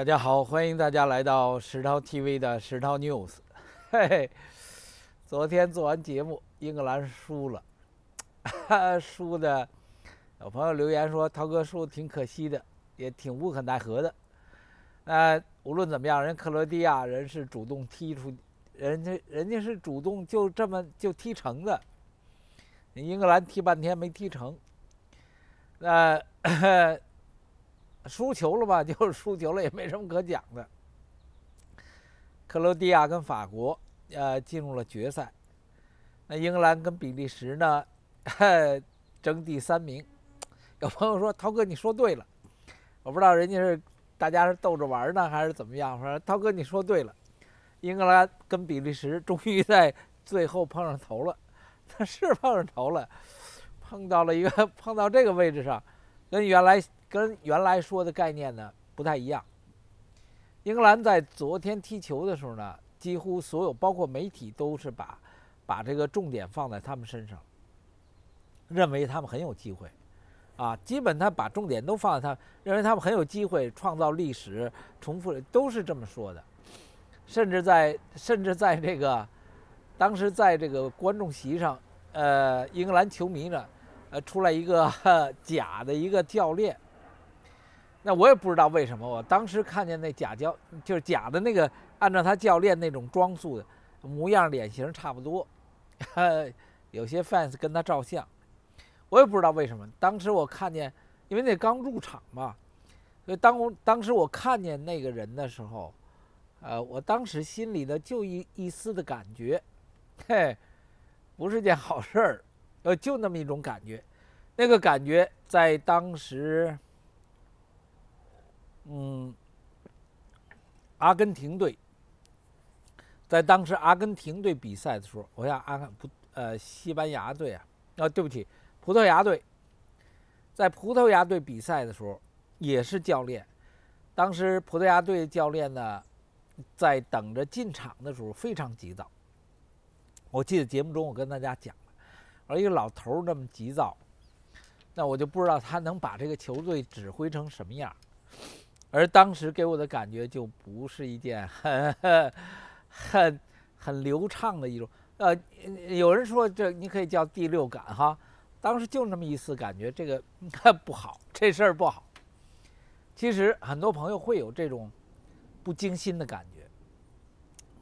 大家好，欢迎大家来到石涛 TV 的石涛 news。嘿嘿，昨天做完节目，英格兰输了，输的。有朋友留言说，涛哥输挺可惜的，也挺无可奈何的。那无论怎么样，人克罗地亚人是主动踢出，人家人家是主动就这么就踢成的。英格兰踢半天没踢成。那。输球了吧，就是输球了，也没什么可讲的。克罗地亚跟法国，呃，进入了决赛。那英格兰跟比利时呢，争第三名。有朋友说：“涛哥，你说对了。”我不知道人家是大家是逗着玩呢，还是怎么样。说：“涛哥，你说对了，英格兰跟比利时终于在最后碰上头了，他 是碰上头了，碰到了一个，碰到这个位置上，跟原来。”跟原来说的概念呢不太一样。英格兰在昨天踢球的时候呢，几乎所有包括媒体都是把把这个重点放在他们身上，认为他们很有机会啊。基本他把重点都放在他，认为他们很有机会创造历史，重复都是这么说的。甚至在甚至在这个当时在这个观众席上，呃，英格兰球迷呢，呃，出来一个假的一个教练。那我也不知道为什么，我当时看见那假教就是假的那个，按照他教练那种装束的模样、脸型差不多，有些 fans 跟他照相，我也不知道为什么。当时我看见，因为那刚入场嘛，所以当当时我看见那个人的时候，呃，我当时心里的就一一丝的感觉，嘿，不是件好事儿，呃，就那么一种感觉，那个感觉在当时。嗯，阿根廷队在当时阿根廷队比赛的时候，我想阿不呃西班牙队啊啊对不起，葡萄牙队在葡萄牙队比赛的时候也是教练。当时葡萄牙队教练呢在等着进场的时候非常急躁。我记得节目中我跟大家讲了，而一个老头那么急躁，那我就不知道他能把这个球队指挥成什么样。而当时给我的感觉就不是一件很、很、很流畅的一种，呃，有人说这你可以叫第六感哈，当时就那么一丝感觉，这个 不好，这事儿不好。其实很多朋友会有这种不精心的感觉，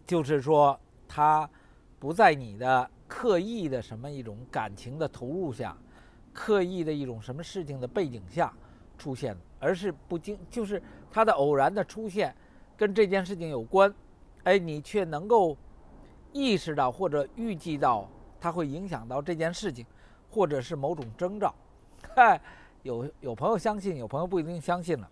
就是说他不在你的刻意的什么一种感情的投入下，刻意的一种什么事情的背景下。出现的，而是不经，就是它的偶然的出现，跟这件事情有关，哎，你却能够意识到或者预计到它会影响到这件事情，或者是某种征兆。嗨，有有朋友相信，有朋友不一定相信了。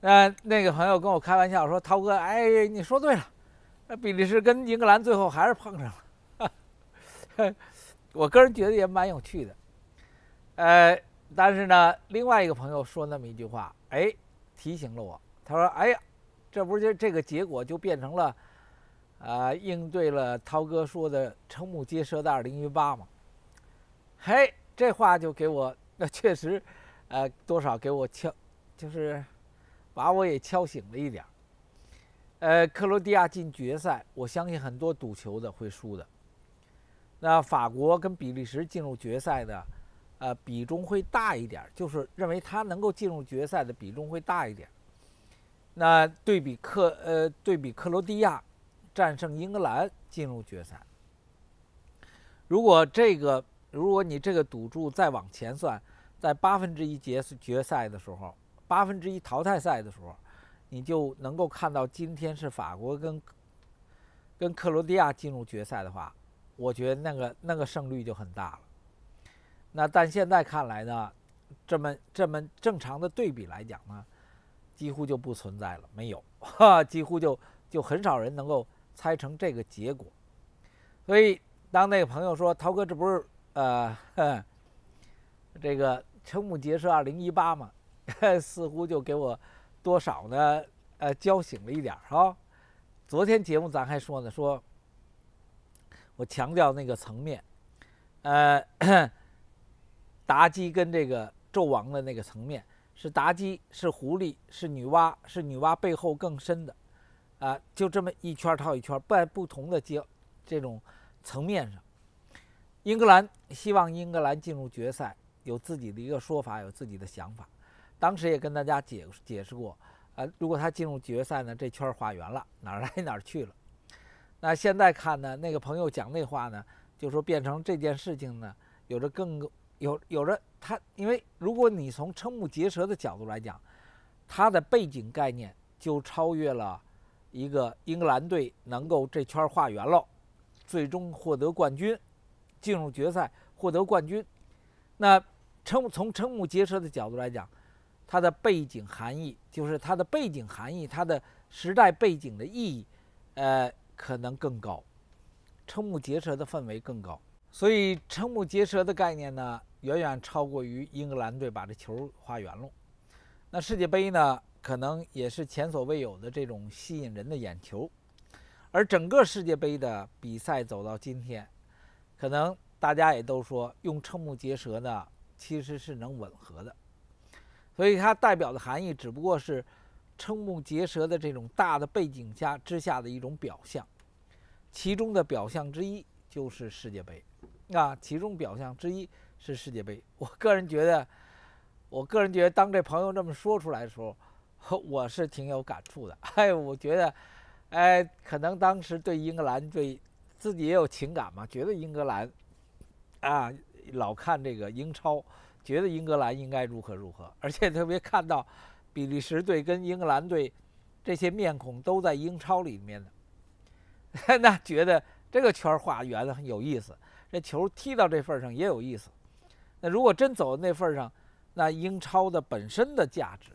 呃，那个朋友跟我开玩笑说：“涛哥，哎，你说对了，比利时跟英格兰最后还是碰上了。”我个人觉得也蛮有趣的，呃。但是呢，另外一个朋友说那么一句话，哎，提醒了我。他说：“哎呀，这不是就这个结果就变成了，啊，应对了涛哥说的瞠目结舌的二零一八吗？”嘿，这话就给我那确实，呃，多少给我敲，就是把我也敲醒了一点儿。呃，克罗地亚进决赛，我相信很多赌球的会输的。那法国跟比利时进入决赛呢？呃，比重会大一点，就是认为他能够进入决赛的比重会大一点。那对比克，呃，对比克罗地亚战胜英格兰进入决赛，如果这个，如果你这个赌注再往前算，在八分之一决决赛的时候，八分之一淘汰赛的时候，你就能够看到今天是法国跟跟克罗地亚进入决赛的话，我觉得那个那个胜率就很大了。那但现在看来呢，这么这么正常的对比来讲呢，几乎就不存在了，没有，哈，几乎就就很少人能够猜成这个结果。所以当那个朋友说“涛哥，这不是呃，这个瞠目结舌二零一八嘛”，似乎就给我多少呢，呃，浇醒了一点哈。昨天节目咱还说呢，说我强调那个层面，呃。妲己跟这个纣王的那个层面是妲己是狐狸是女娲是女娲背后更深的，啊，就这么一圈套一圈，在不同的阶这种层面上，英格兰希望英格兰进入决赛，有自己的一个说法，有自己的想法。当时也跟大家解解释过，啊，如果他进入决赛呢，这圈画圆了，哪儿来哪儿去了。那现在看呢，那个朋友讲那话呢，就说变成这件事情呢，有着更。有有着它，因为如果你从瞠目结舌的角度来讲，它的背景概念就超越了一个英格兰队能够这圈儿画圆了，最终获得冠军，进入决赛获得冠军。那瞠从瞠目结舌的角度来讲，它的背景含义就是它的背景含义，它的时代背景的意义，呃，可能更高，瞠目结舌的氛围更高。所以瞠目结舌的概念呢？远远超过于英格兰队把这球画圆了，那世界杯呢？可能也是前所未有的这种吸引人的眼球，而整个世界杯的比赛走到今天，可能大家也都说用瞠目结舌呢，其实是能吻合的，所以它代表的含义只不过是瞠目结舌的这种大的背景下之下的一种表象，其中的表象之一就是世界杯，那其中表象之一。是世界杯，我个人觉得，我个人觉得，当这朋友这么说出来的时候，我是挺有感触的。哎，我觉得，哎，可能当时对英格兰对自己也有情感嘛，觉得英格兰，啊，老看这个英超，觉得英格兰应该如何如何，而且特别看到比利时队跟英格兰队这些面孔都在英超里面的，那觉得这个圈画圆了很有意思，这球踢到这份上也有意思。那如果真走到那份上，那英超的本身的价值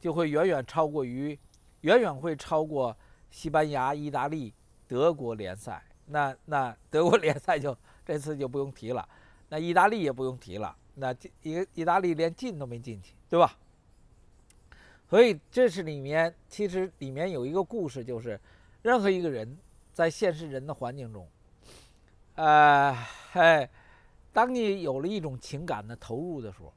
就会远远超过于，远远会超过西班牙、意大利、德国联赛。那那德国联赛就这次就不用提了，那意大利也不用提了，那一个意大利连进都没进去，对吧？所以这是里面其实里面有一个故事，就是任何一个人在现实人的环境中，呃，嘿。当你有了一种情感的投入的时候，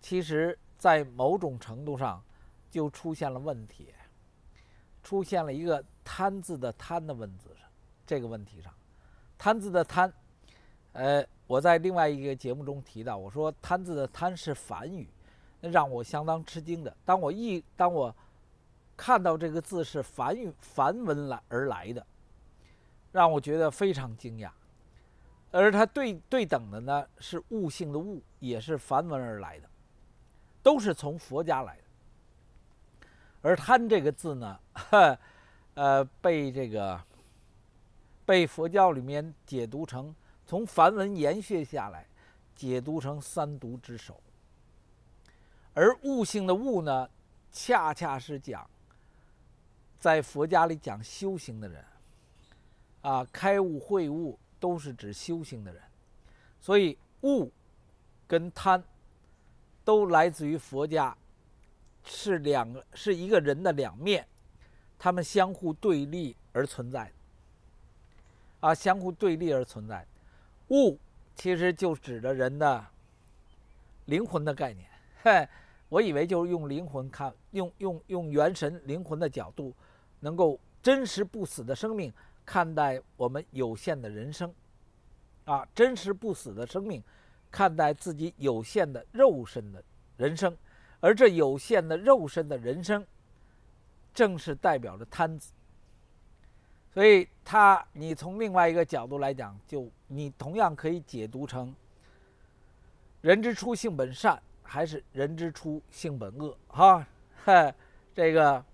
其实，在某种程度上，就出现了问题，出现了一个“贪”字的“贪”的文字上这个问题上，“贪”字的“贪”，呃，我在另外一个节目中提到，我说“贪”字的“贪”是梵语，让我相当吃惊的。当我一当我看到这个字是梵语梵文来而来的，让我觉得非常惊讶。而它对对等的呢，是悟性的悟，也是梵文而来的，都是从佛家来的。而贪这个字呢，呃，被这个被佛教里面解读成从梵文延续下来，解读成三毒之首。而悟性的悟呢，恰恰是讲在佛家里讲修行的人啊，开悟、会悟。都是指修行的人，所以悟跟贪都来自于佛家，是两个，是一个人的两面，他们相互对立而存在。啊，相互对立而存在。悟其实就指着人的灵魂的概念。嘿，我以为就是用灵魂看，用用用元神、灵魂的角度，能够真实不死的生命。看待我们有限的人生，啊，真实不死的生命，看待自己有限的肉身的人生，而这有限的肉身的人生，正是代表着摊子。所以，他你从另外一个角度来讲，就你同样可以解读成“人之初性本善”还是“人之初性本恶”？哈，这个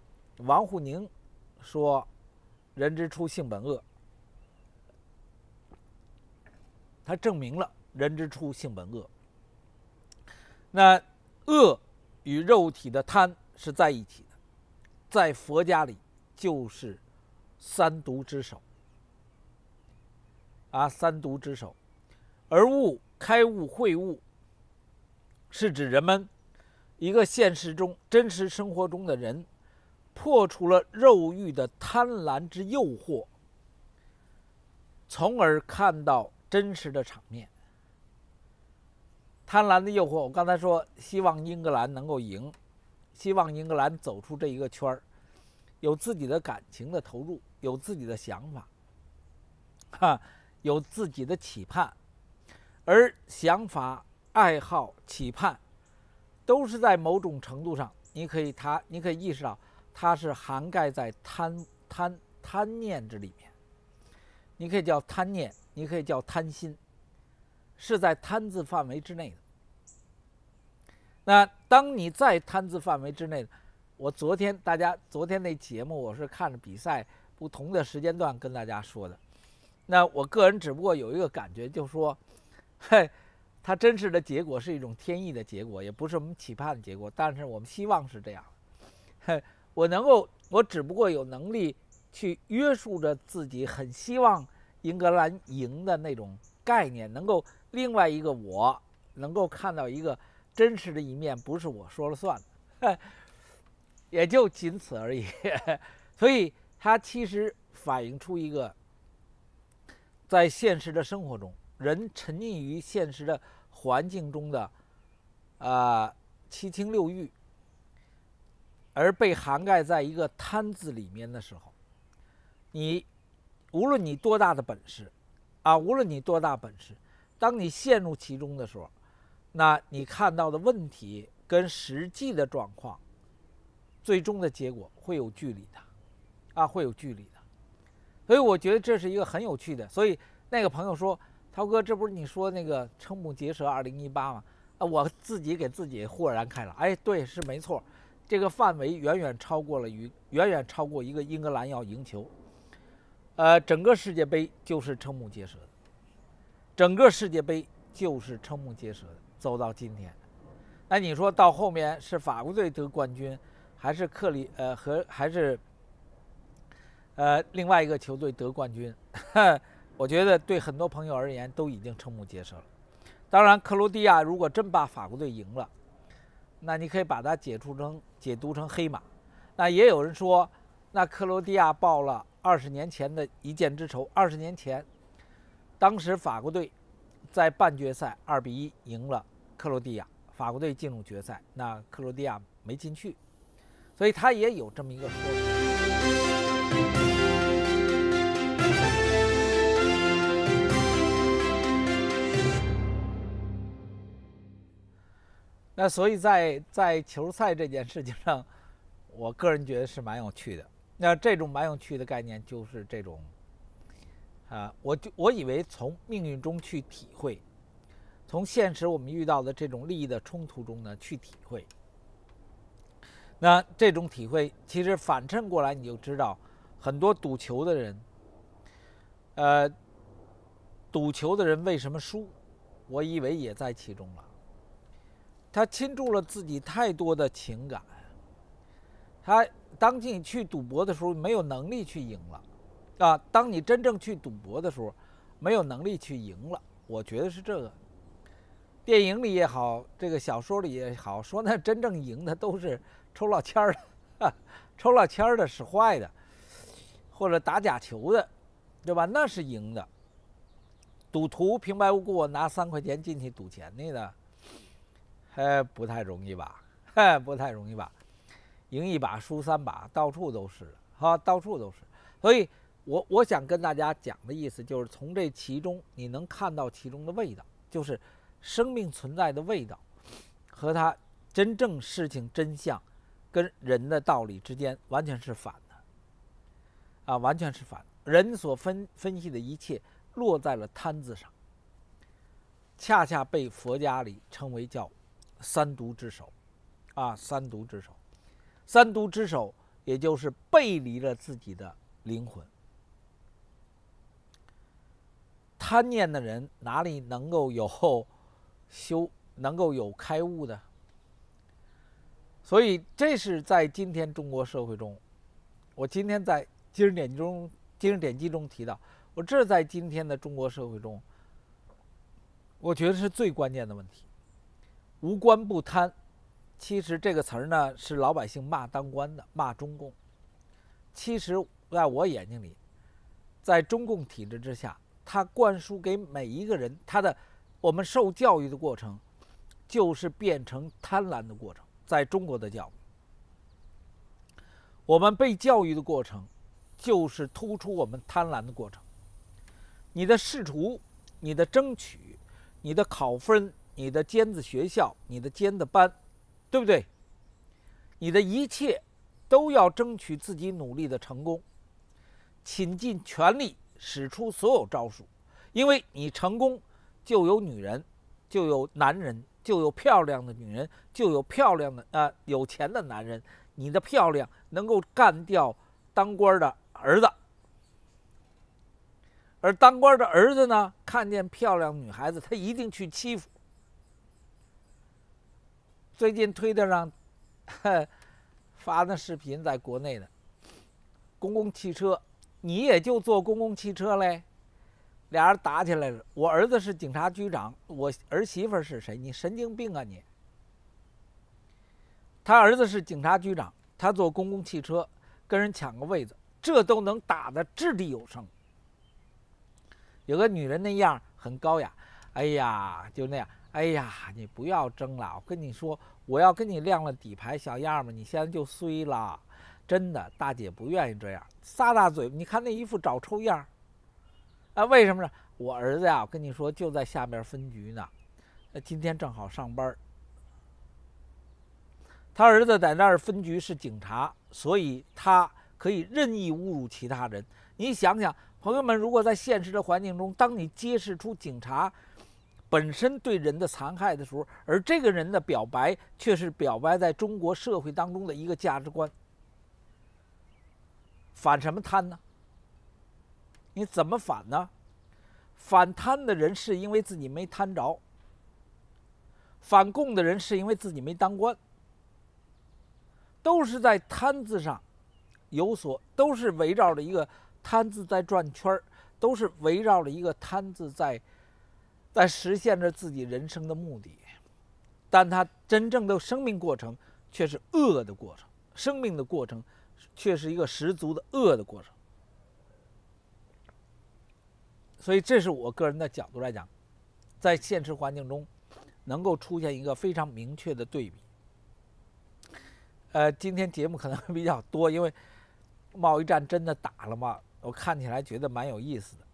王沪宁说。人之初，性本恶。他证明了人之初，性本恶。那恶与肉体的贪是在一起的，在佛家里就是三毒之首。啊，三毒之首。而悟开悟会悟，是指人们一个现实中真实生活中的人。破除了肉欲的贪婪之诱惑，从而看到真实的场面。贪婪的诱惑，我刚才说，希望英格兰能够赢，希望英格兰走出这一个圈儿，有自己的感情的投入，有自己的想法，哈，有自己的期盼。而想法、爱好、期盼，都是在某种程度上，你可以他，你可以意识到。它是涵盖在贪贪贪念之里面，你可以叫贪念，你可以叫贪心，是在贪字范围之内的。那当你在贪字范围之内，我昨天大家昨天那节目我是看着比赛不同的时间段跟大家说的，那我个人只不过有一个感觉，就说，嘿，它真实的结果是一种天意的结果，也不是我们期盼的结果，但是我们希望是这样，嘿。我能够，我只不过有能力去约束着自己，很希望英格兰赢的那种概念，能够另外一个我能够看到一个真实的一面，不是我说了算的，也就仅此而已。所以它其实反映出一个在现实的生活中，人沉溺于现实的环境中的啊七情六欲。而被涵盖在一个“摊”字里面的时候，你无论你多大的本事啊，无论你多大本事，当你陷入其中的时候，那你看到的问题跟实际的状况，最终的结果会有距离的啊，会有距离的。所以我觉得这是一个很有趣的。所以那个朋友说：“涛哥，这不是你说那个‘瞠目结舌’二零一八吗？”啊，我自己给自己豁然开朗。哎，对，是没错。这个范围远远超过了于远远超过一个英格兰要赢球，呃，整个世界杯就是瞠目结舌，整个世界杯就是瞠目结舌。走到今天，那你说到后面是法国队得冠军，还是克里呃和还是呃另外一个球队得冠军？我觉得对很多朋友而言都已经瞠目结舌了。当然，克罗地亚如果真把法国队赢了。那你可以把它解除成解读成黑马，那也有人说，那克罗地亚报了二十年前的一箭之仇。二十年前，当时法国队在半决赛二比一赢了克罗地亚，法国队进入决赛，那克罗地亚没进去，所以他也有这么一个说。法。那所以，在在球赛这件事情上，我个人觉得是蛮有趣的。那这种蛮有趣的概念，就是这种，啊，我就我以为从命运中去体会，从现实我们遇到的这种利益的冲突中呢去体会。那这种体会，其实反衬过来，你就知道很多赌球的人，呃，赌球的人为什么输，我以为也在其中了。他倾注了自己太多的情感，他当你去赌博的时候没有能力去赢了，啊，当你真正去赌博的时候，没有能力去赢了，我觉得是这个。电影里也好，这个小说里也好，说那真正赢的都是抽老签儿的，抽老签儿的是坏的，或者打假球的，对吧？那是赢的。赌徒平白无故拿三块钱进去赌钱那个。嘿，不太容易吧，不太容易吧，赢一把输三把，到处都是，哈，到处都是。所以，我我想跟大家讲的意思，就是从这其中你能看到其中的味道，就是生命存在的味道，和它真正事情真相跟人的道理之间完全是反的，啊，完全是反。人所分分析的一切落在了摊子上，恰恰被佛家里称为叫。三毒之首，啊，三毒之首，三毒之首，也就是背离了自己的灵魂。贪念的人哪里能够有修，能够有开悟的？所以，这是在今天中国社会中，我今天在《今日典中《今日典籍》中提到，我这在今天的中国社会中，我觉得是最关键的问题。无官不贪，其实这个词儿呢是老百姓骂当官的，骂中共。其实在我眼睛里，在中共体制之下，他灌输给每一个人他的，我们受教育的过程，就是变成贪婪的过程。在中国的教育，我们被教育的过程，就是突出我们贪婪的过程。你的仕途，你的争取，你的考分。你的尖子学校，你的尖子班，对不对？你的一切都要争取自己努力的成功，倾尽全力，使出所有招数，因为你成功就有女人，就有男人，就有漂亮的女人，就有漂亮的啊有钱的男人。你的漂亮能够干掉当官的儿子，而当官的儿子呢，看见漂亮女孩子，他一定去欺负。最近推的上，发的视频在国内的公共汽车，你也就坐公共汽车嘞，俩人打起来了。我儿子是警察局长，我儿媳妇是谁？你神经病啊你！他儿子是警察局长，他坐公共汽车跟人抢个位子，这都能打的掷地有声。有个女人那样很高雅，哎呀，就那样。哎呀，你不要争了！我跟你说，我要跟你亮了底牌，小样儿嘛，你现在就衰了。真的，大姐不愿意这样，撒大嘴你看那一副找抽样儿。啊，为什么呢？我儿子呀，我跟你说，就在下面分局呢，今天正好上班他儿子在那儿分局是警察，所以他可以任意侮辱其他人。你想想，朋友们，如果在现实的环境中，当你揭示出警察，本身对人的残害的时候，而这个人的表白却是表白在中国社会当中的一个价值观。反什么贪呢？你怎么反呢？反贪的人是因为自己没贪着，反共的人是因为自己没当官，都是在贪字上有所，都是围绕着一个贪字在转圈儿，都是围绕着一个贪字在。在实现着自己人生的目的，但他真正的生命过程却是恶的过程。生命的过程，却是一个十足的恶的过程。所以，这是我个人的角度来讲，在现实环境中，能够出现一个非常明确的对比。呃，今天节目可能比较多，因为贸易战真的打了嘛，我看起来觉得蛮有意思的。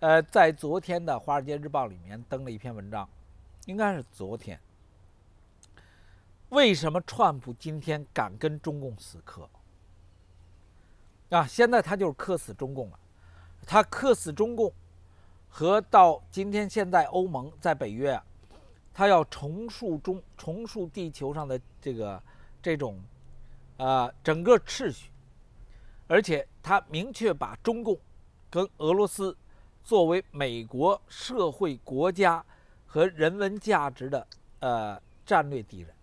呃，在昨天的《华尔街日报》里面登了一篇文章，应该是昨天。为什么川普今天敢跟中共死磕？啊，现在他就是克死中共了。他克死中共，和到今天现在欧盟在北约，他要重塑中重塑地球上的这个这种呃整个秩序，而且他明确把中共跟俄罗斯。作为美国社会、国家和人文价值的呃战略敌人，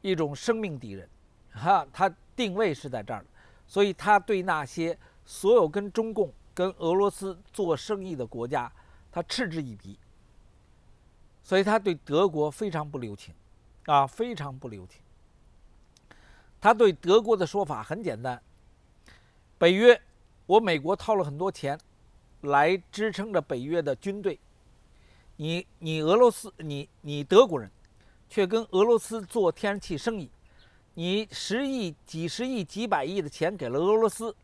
一种生命敌人，哈，他定位是在这儿所以他对那些所有跟中共、跟俄罗斯做生意的国家，他嗤之以鼻。所以他对德国非常不留情，啊，非常不留情。他对德国的说法很简单：，北约，我美国掏了很多钱。来支撑着北约的军队，你你俄罗斯，你你德国人，却跟俄罗斯做天然气生意，你十亿、几十亿、几百亿的钱给了俄罗斯，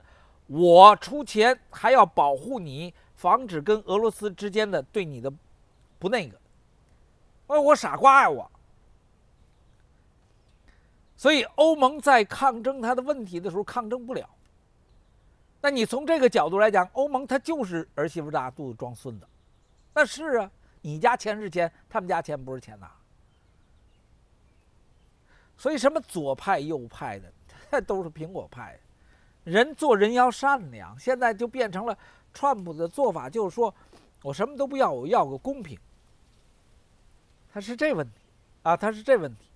我出钱还要保护你，防止跟俄罗斯之间的对你的不那个，我我傻瓜呀我！所以欧盟在抗争他的问题的时候，抗争不了。那你从这个角度来讲，欧盟他就是儿媳妇大肚子装孙子，那是啊，你家钱是钱，他们家钱不是钱呐。所以什么左派右派的，都是苹果派。人做人要善良，现在就变成了，川普的做法就是说，我什么都不要，我要个公平。他是这问题啊，他是这问题。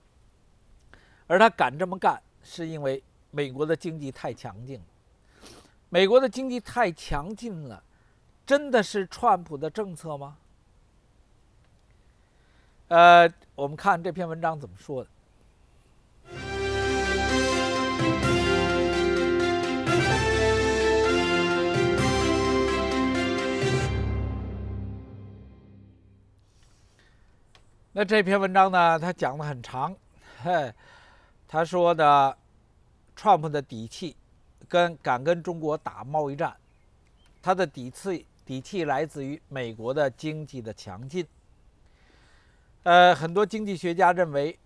而他敢这么干，是因为美国的经济太强劲。美国的经济太强劲了，真的是川普的政策吗？呃，我们看这篇文章怎么说的。那这篇文章呢，他讲的很长，嘿，他说的川普的底气。跟敢跟中国打贸易战，他的底气底气来自于美国的经济的强劲。呃，很多经济学家认为，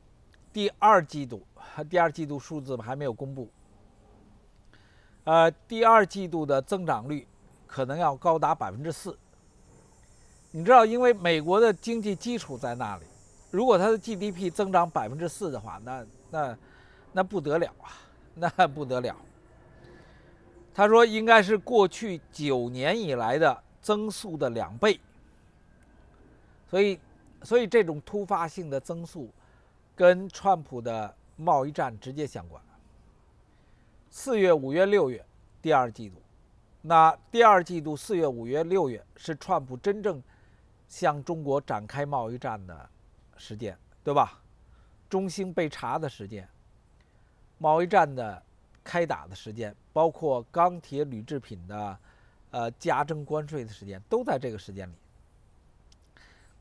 第二季度，第二季度数字还没有公布，呃，第二季度的增长率可能要高达百分之四。你知道，因为美国的经济基础在那里，如果它的 GDP 增长百分之四的话，那那那不得了啊，那不得了。他说，应该是过去九年以来的增速的两倍，所以，所以这种突发性的增速，跟川普的贸易战直接相关。四月、五月、六月，第二季度，那第二季度四月、五月、六月是川普真正向中国展开贸易战的时间，对吧？中兴被查的时间，贸易战的。开打的时间，包括钢铁、铝制品的，呃，加征关税的时间，都在这个时间里。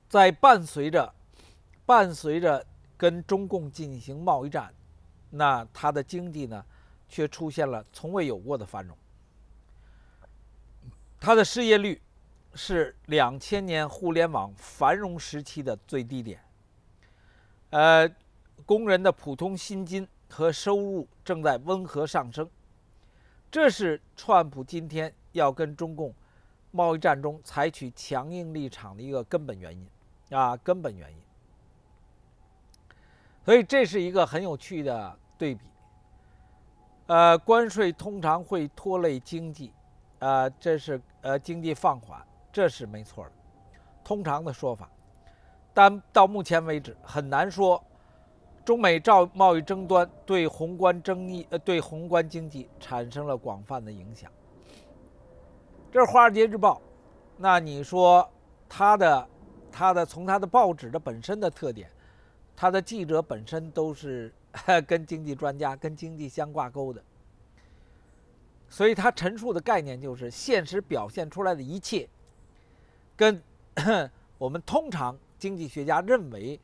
在伴随着伴随着跟中共进行贸易战，那它的经济呢，却出现了从未有过的繁荣。它的失业率是两千年互联网繁荣时期的最低点。呃，工人的普通薪金。和收入正在温和上升，这是川普今天要跟中共贸易战中采取强硬立场的一个根本原因啊，根本原因。所以这是一个很有趣的对比。呃，关税通常会拖累经济，呃，这是呃经济放缓，这是没错的，通常的说法。但到目前为止，很难说。中美照贸易争端对宏观争议呃对宏观经济产生了广泛的影响。这是华尔街日报，那你说他的他的从他的报纸的本身的特点，他的记者本身都是 跟经济专家跟经济相挂钩的，所以他陈述的概念就是现实表现出来的一切，跟 我们通常经济学家认为。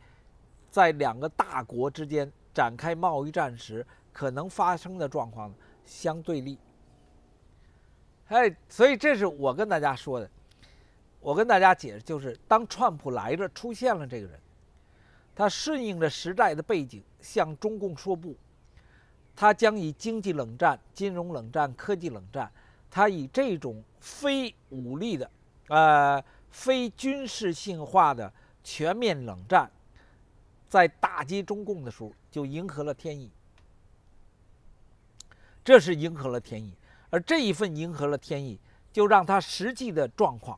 在两个大国之间展开贸易战时，可能发生的状况相对立。哎，所以这是我跟大家说的，我跟大家解释，就是当川普来了，出现了这个人，他顺应着时代的背景，向中共说不，他将以经济冷战、金融冷战、科技冷战，他以这种非武力的，呃，非军事性化的全面冷战。在打击中共的时候，就迎合了天意，这是迎合了天意。而这一份迎合了天意，就让他实际的状况，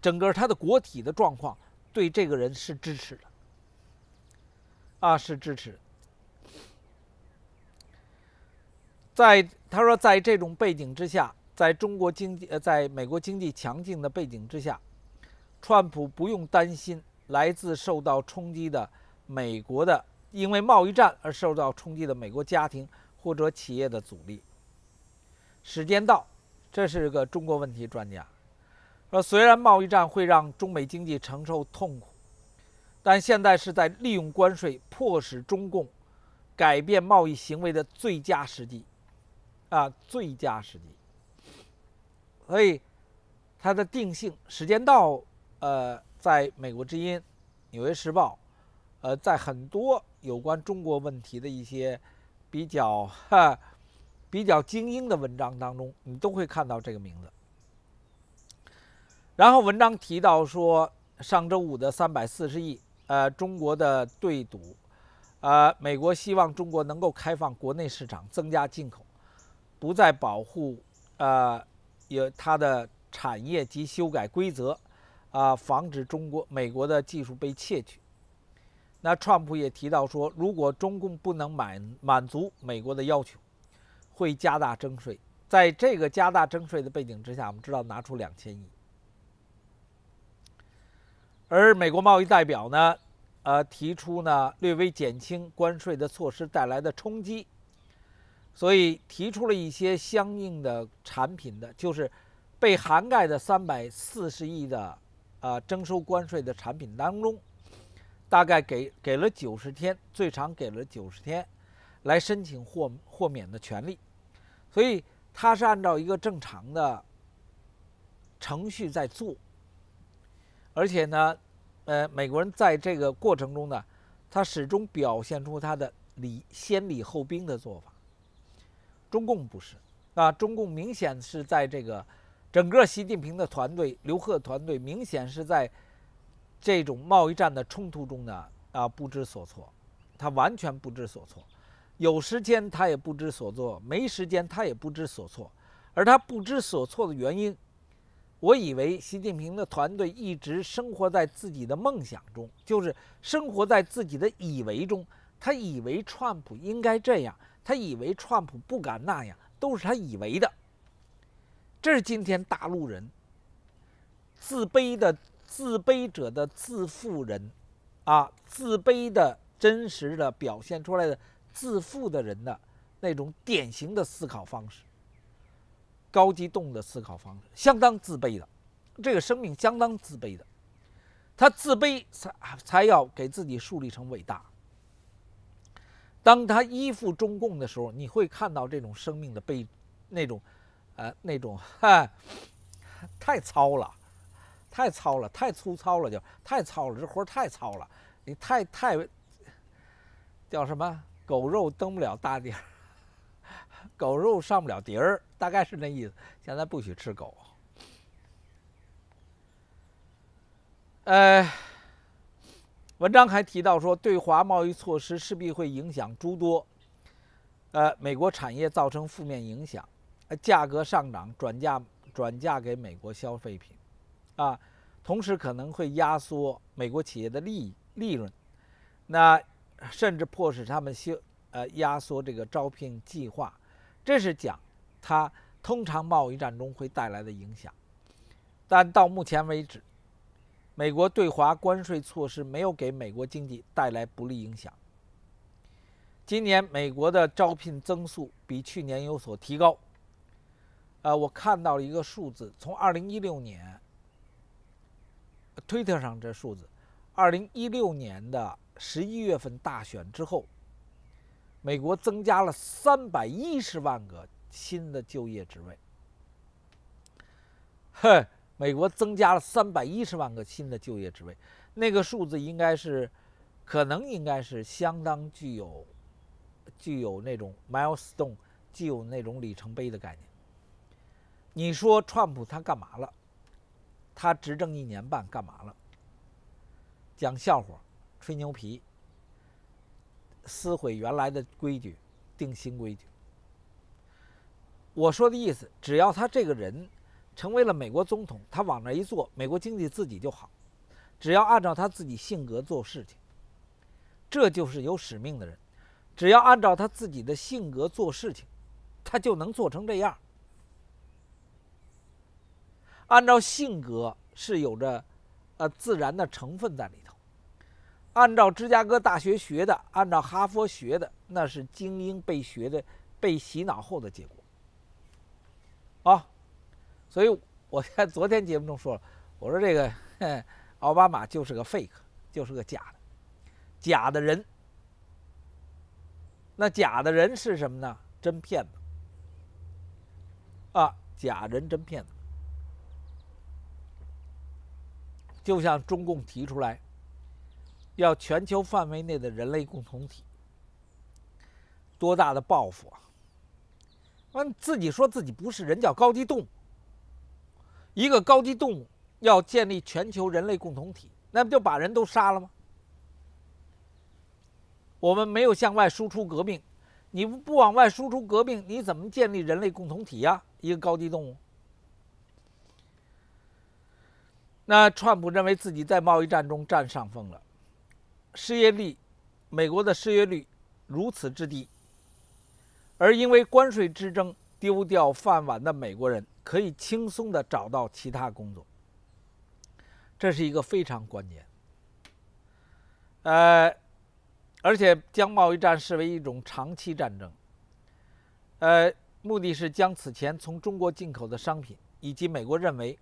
整个他的国体的状况，对这个人是支持的，啊，是支持。在他说，在这种背景之下，在中国经济呃，在美国经济强劲的背景之下，川普不用担心来自受到冲击的。美国的因为贸易战而受到冲击的美国家庭或者企业的阻力。时间到，这是个中国问题专家说，虽然贸易战会让中美经济承受痛苦，但现在是在利用关税迫使中共改变贸易行为的最佳时机，啊，最佳时机。所以它的定性时间到，呃，在美国之音、《纽约时报》。呃，在很多有关中国问题的一些比较哈比较精英的文章当中，你都会看到这个名字。然后文章提到说，上周五的三百四十亿，呃，中国的对赌，呃，美国希望中国能够开放国内市场，增加进口，不再保护，呃，有它的产业及修改规则，啊，防止中国美国的技术被窃取。那川普也提到说，如果中共不能满满足美国的要求，会加大征税。在这个加大征税的背景之下，我们知道拿出两千亿。而美国贸易代表呢，呃，提出呢略微减轻关税的措施带来的冲击，所以提出了一些相应的产品的，就是被涵盖的三百四十亿的，呃，征收关税的产品当中。大概给给了九十天，最长给了九十天，来申请获豁免的权利。所以他是按照一个正常的程序在做。而且呢，呃，美国人在这个过程中呢，他始终表现出他的礼先礼后兵的做法。中共不是，那中共明显是在这个整个习近平的团队，刘鹤团队明显是在。这种贸易战的冲突中呢，啊，不知所措，他完全不知所措，有时间他也不知所措，没时间他也不知所措，而他不知所措的原因，我以为习近平的团队一直生活在自己的梦想中，就是生活在自己的以为中，他以为川普应该这样，他以为川普不敢那样，都是他以为的，这是今天大陆人自卑的。自卑者的自负人，啊，自卑的真实的表现出来的自负的人的那种典型的思考方式，高级动的思考方式，相当自卑的，这个生命相当自卑的，他自卑才才要给自己树立成伟大。当他依附中共的时候，你会看到这种生命的被那种，呃，那种哈，太糙了。太糙了，太粗糙了，就太糙了，这活儿太糙了。你太太叫什么？狗肉登不了大儿，狗肉上不了碟儿，大概是那意思。现在不许吃狗。呃，文章还提到说，对华贸易措施势必会影响诸多呃美国产业，造成负面影响，价格上涨转嫁转嫁给美国消费品。啊，同时可能会压缩美国企业的利益利润，那甚至迫使他们休呃压缩这个招聘计划，这是讲它通常贸易战中会带来的影响。但到目前为止，美国对华关税措施没有给美国经济带来不利影响。今年美国的招聘增速比去年有所提高。呃，我看到了一个数字，从二零一六年。推特上这数字，二零一六年的十一月份大选之后，美国增加了三百一十万个新的就业职位。哼，美国增加了三百一十万个新的就业职位，那个数字应该是，可能应该是相当具有，具有那种 milestone，具有那种里程碑的概念。你说川普他干嘛了？他执政一年半，干嘛了？讲笑话，吹牛皮，撕毁原来的规矩，定新规矩。我说的意思，只要他这个人成为了美国总统，他往那一坐，美国经济自己就好。只要按照他自己性格做事情，这就是有使命的人。只要按照他自己的性格做事情，他就能做成这样。按照性格是有着，呃自然的成分在里头。按照芝加哥大学学的，按照哈佛学的，那是精英被学的、被洗脑后的结果。啊，所以我在昨天节目中说了，我说这个奥巴马就是个 fake，就是个假的，假的人。那假的人是什么呢？真骗子。啊，假人真骗子。就像中共提出来，要全球范围内的人类共同体，多大的抱负啊！完自己说自己不是人，叫高级动物。一个高级动物要建立全球人类共同体，那不就把人都杀了吗？我们没有向外输出革命，你不不往外输出革命，你怎么建立人类共同体呀？一个高级动物。那川普认为自己在贸易战中占上风了，失业率，美国的失业率如此之低，而因为关税之争丢掉饭碗的美国人可以轻松的找到其他工作，这是一个非常关键。呃，而且将贸易战视为一种长期战争，呃，目的是将此前从中国进口的商品以及美国认为。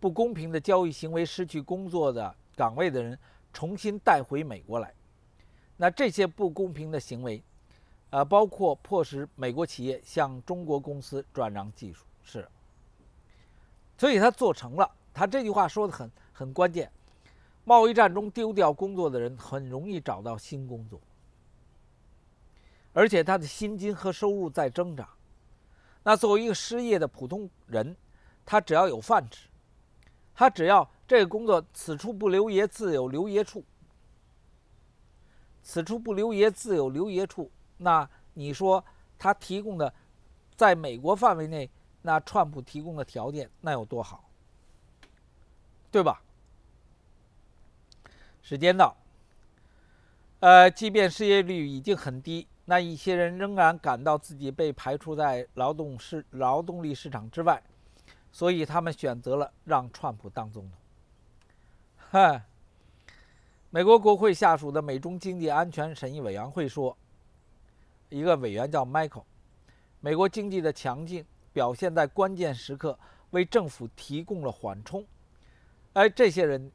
不公平的交易行为，失去工作的岗位的人重新带回美国来。那这些不公平的行为，呃，包括迫使美国企业向中国公司转让技术，是。所以他做成了。他这句话说的很很关键：，贸易战中丢掉工作的人很容易找到新工作，而且他的薪金和收入在增长。那作为一个失业的普通人，他只要有饭吃。他只要这个工作，此处不留爷自有留爷处。此处不留爷自有留爷处，那你说他提供的，在美国范围内，那川普提供的条件那有多好，对吧？时间到。呃，即便失业率已经很低，那一些人仍然感到自己被排除在劳动市劳动力市场之外。所以他们选择了让川普当总统。哈，美国国会下属的美中经济安全审议委员会说，一个委员叫 Michael，美国经济的强劲表现在关键时刻为政府提供了缓冲。哎，这些人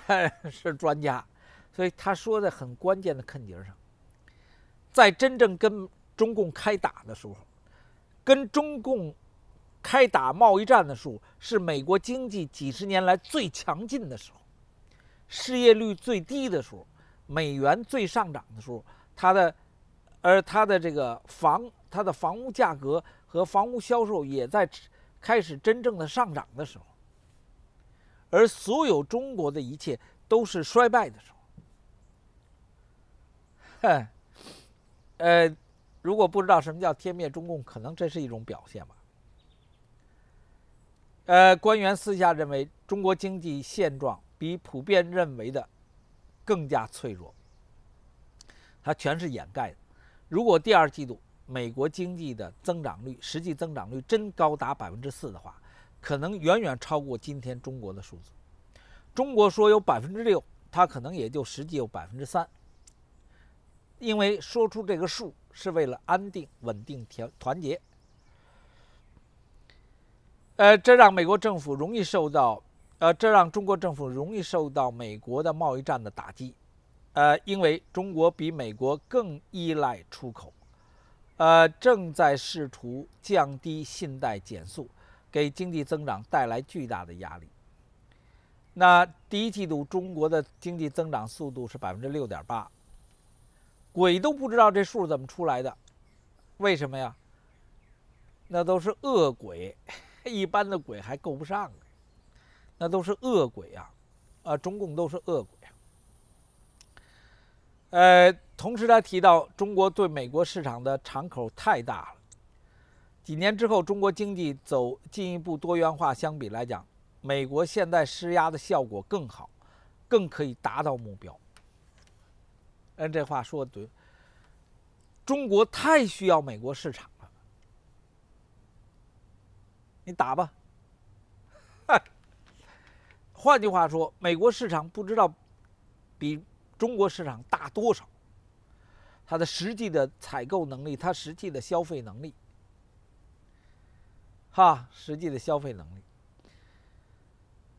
是专家，所以他说的很关键的坑儿上，在真正跟中共开打的时候，跟中共。开打贸易战的时候，是美国经济几十年来最强劲的时候，失业率最低的时候，美元最上涨的时候，它的，而它的这个房，它的房屋价格和房屋销售也在开始真正的上涨的时候，而所有中国的一切都是衰败的时候。哼，呃，如果不知道什么叫天灭中共，可能这是一种表现吧。呃，官员私下认为，中国经济现状比普遍认为的更加脆弱。它全是掩盖的。如果第二季度美国经济的增长率实际增长率真高达百分之四的话，可能远远超过今天中国的数字。中国说有百分之六，它可能也就实际有百分之三。因为说出这个数是为了安定、稳定、条团结。呃，这让美国政府容易受到，呃，这让中国政府容易受到美国的贸易战的打击，呃，因为中国比美国更依赖出口，呃，正在试图降低信贷减速，给经济增长带来巨大的压力。那第一季度中国的经济增长速度是百分之六点八，鬼都不知道这数怎么出来的，为什么呀？那都是恶鬼。一般的鬼还够不上呢，那都是恶鬼啊，啊，中共都是恶鬼。呃，同时他提到，中国对美国市场的敞口太大了。几年之后，中国经济走进一步多元化，相比来讲，美国现在施压的效果更好，更可以达到目标。嗯，这话说的，中国太需要美国市场。你打吧，哈。换句话说，美国市场不知道比中国市场大多少，它的实际的采购能力，它实际的消费能力，哈，实际的消费能力。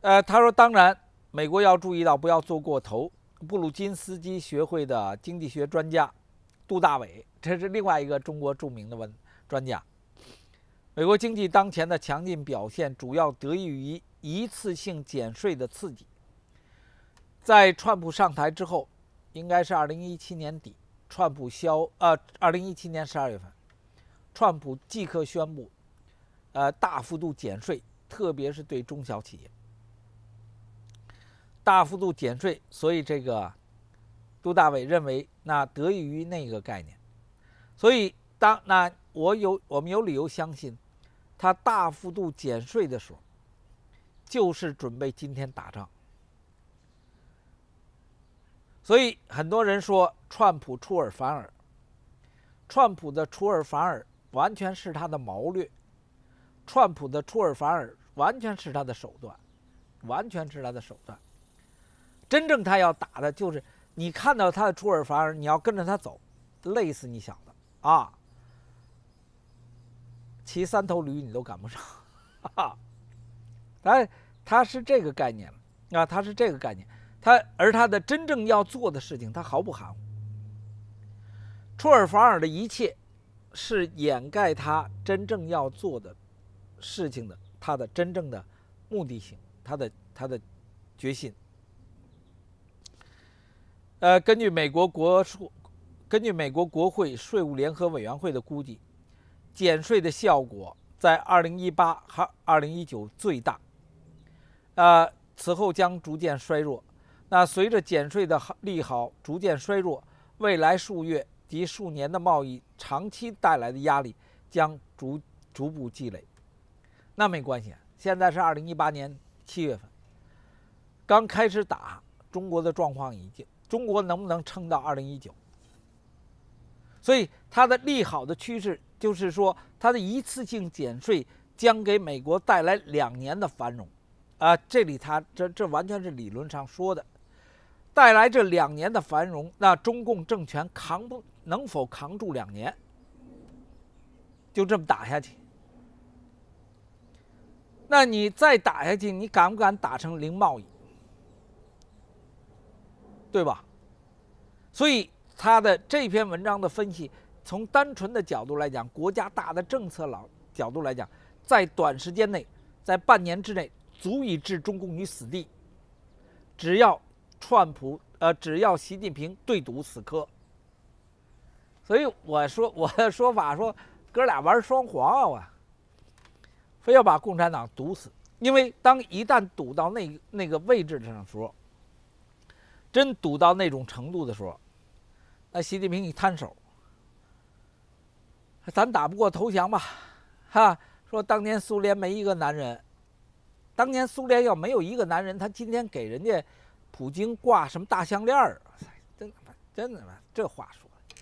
呃，他说，当然，美国要注意到，不要做过头。布鲁金斯基学会的经济学专家杜大伟，这是另外一个中国著名的文专家。美国经济当前的强劲表现主要得益于一次性减税的刺激。在川普上台之后，应该是二零一七年底，川普消呃二零一七年十二月份，川普即刻宣布，呃大幅度减税，特别是对中小企业大幅度减税。所以这个杜大伟认为，那得益于那个概念。所以当那我有我们有理由相信。他大幅度减税的时候，就是准备今天打仗。所以很多人说，川普出尔反尔。川普的出尔反尔完全是他的谋略，川普的出尔反尔完全是他的手段，完全是他的手段。真正他要打的就是你看到他的出尔反尔，你要跟着他走，累死你小子啊！骑三头驴你都赶不上，哈哈！来，他是这个概念，啊，他是这个概念，他而他的真正要做的事情，他毫不含糊。出尔反尔的一切，是掩盖他真正要做的事情的，他的真正的目的性，他的他的决心。呃，根据美国国税，根据美国国会税务联合委员会的估计。减税的效果在二零一八和二零一九最大，呃，此后将逐渐衰弱。那随着减税的利好逐渐衰弱，未来数月及数年的贸易长期带来的压力将逐逐步积累。那没关系，现在是二零一八年七月份，刚开始打中国的状况已经，中国能不能撑到二零一九？所以它的利好的趋势。就是说，它的一次性减税将给美国带来两年的繁荣，啊，这里他这这完全是理论上说的，带来这两年的繁荣，那中共政权扛不能否扛住两年？就这么打下去，那你再打下去，你敢不敢打成零贸易？对吧？所以他的这篇文章的分析。从单纯的角度来讲，国家大的政策老角度来讲，在短时间内，在半年之内，足以置中共于死地。只要川普呃，只要习近平对赌死磕。所以我说我的说法说，哥俩玩双簧啊，非要把共产党堵死。因为当一旦堵到那那个位置上的时候，真堵到那种程度的时候，那习近平一摊手。咱打不过投降吧，哈！说当年苏联没一个男人，当年苏联要没有一个男人，他今天给人家普京挂什么大项链儿？真他妈，真他妈，这话说的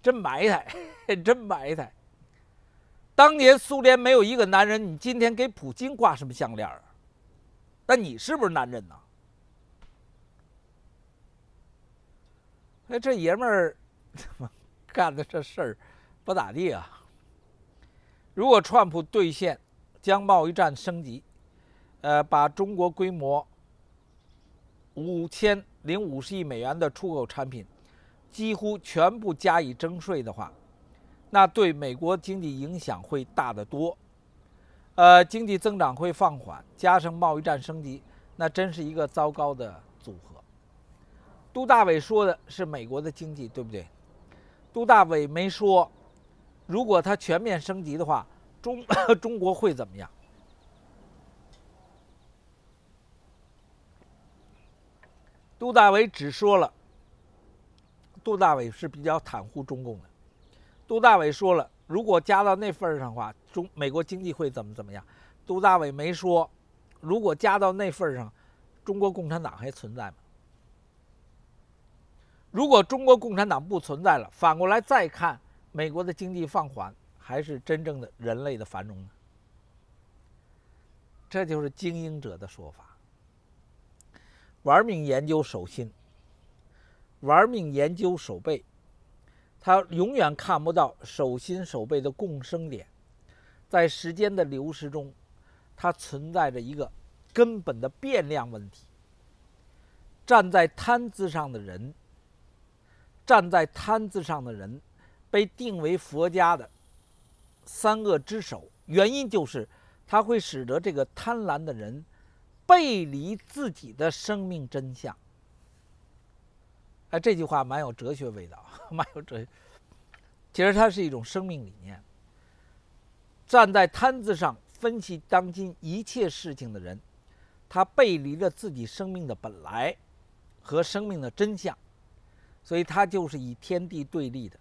真埋汰，真埋汰！当年苏联没有一个男人，你今天给普京挂什么项链儿？那你是不是男人呢？哎，这爷们儿怎么 干的这事儿？不咋地啊！如果川普兑现将贸易战升级，呃，把中国规模五千零五十亿美元的出口产品几乎全部加以征税的话，那对美国经济影响会大得多，呃，经济增长会放缓。加上贸易战升级，那真是一个糟糕的组合。杜大伟说的是美国的经济，对不对？杜大伟没说。如果它全面升级的话，中 中国会怎么样？杜大伟只说了，杜大伟是比较袒护中共的。杜大伟说了，如果加到那份儿上的话，中美国经济会怎么怎么样？杜大伟没说，如果加到那份儿上，中国共产党还存在吗？如果中国共产党不存在了，反过来再看。美国的经济放缓，还是真正的人类的繁荣呢？这就是经营者的说法。玩命研究手心，玩命研究手背，他永远看不到手心手背的共生点。在时间的流逝中，它存在着一个根本的变量问题。站在摊子上的人，站在摊子上的人。被定为佛家的三恶之首，原因就是它会使得这个贪婪的人背离自己的生命真相。哎，这句话蛮有哲学味道，蛮有哲。学。其实它是一种生命理念。站在摊子上分析当今一切事情的人，他背离了自己生命的本来和生命的真相，所以它就是以天地对立的。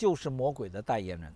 就是魔鬼的代言人。